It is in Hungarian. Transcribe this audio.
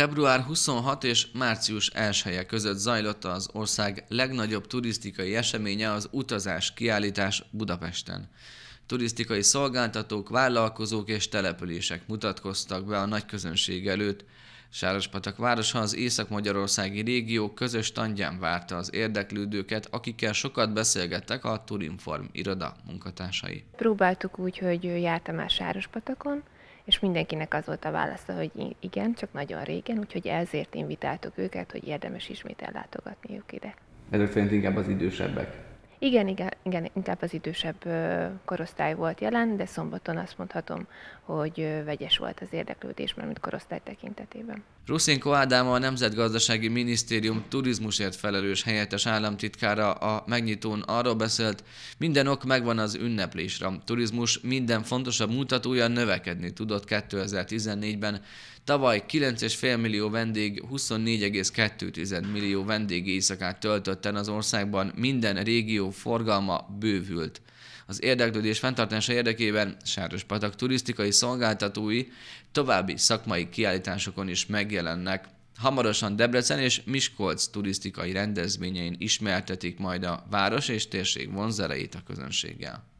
Február 26 és március 1 helye között zajlott az ország legnagyobb turisztikai eseménye az utazás kiállítás Budapesten. Turisztikai szolgáltatók, vállalkozók és települések mutatkoztak be a nagy közönség előtt. Sárospatak városa az észak-magyarországi régió közös tandján várta az érdeklődőket, akikkel sokat beszélgettek a Turinform iroda munkatársai. Próbáltuk úgy, hogy jártam már Sárospatakon, és mindenkinek az volt a válasza, hogy igen, csak nagyon régen, úgyhogy ezért invitáltuk őket, hogy érdemes ismét ellátogatniuk ide. Ezek szerint inkább az idősebbek igen, igen, igen, inkább az idősebb korosztály volt jelen, de szombaton azt mondhatom, hogy vegyes volt az érdeklődés, mint korosztály tekintetében. Ruszinko Ádám a Nemzetgazdasági Minisztérium turizmusért felelős helyettes államtitkára a megnyitón arról beszélt, minden ok megvan az ünneplésre. Turizmus minden fontosabb mutatója növekedni tudott 2014-ben. Tavaly 9,5 millió vendég 24,2 millió vendég éjszakát töltött el az országban minden régió való forgalma bővült. Az érdeklődés fenntartása érdekében Patak turisztikai szolgáltatói további szakmai kiállításokon is megjelennek. Hamarosan Debrecen és Miskolc turisztikai rendezvényein ismertetik majd a város és térség vonzereit a közönséggel.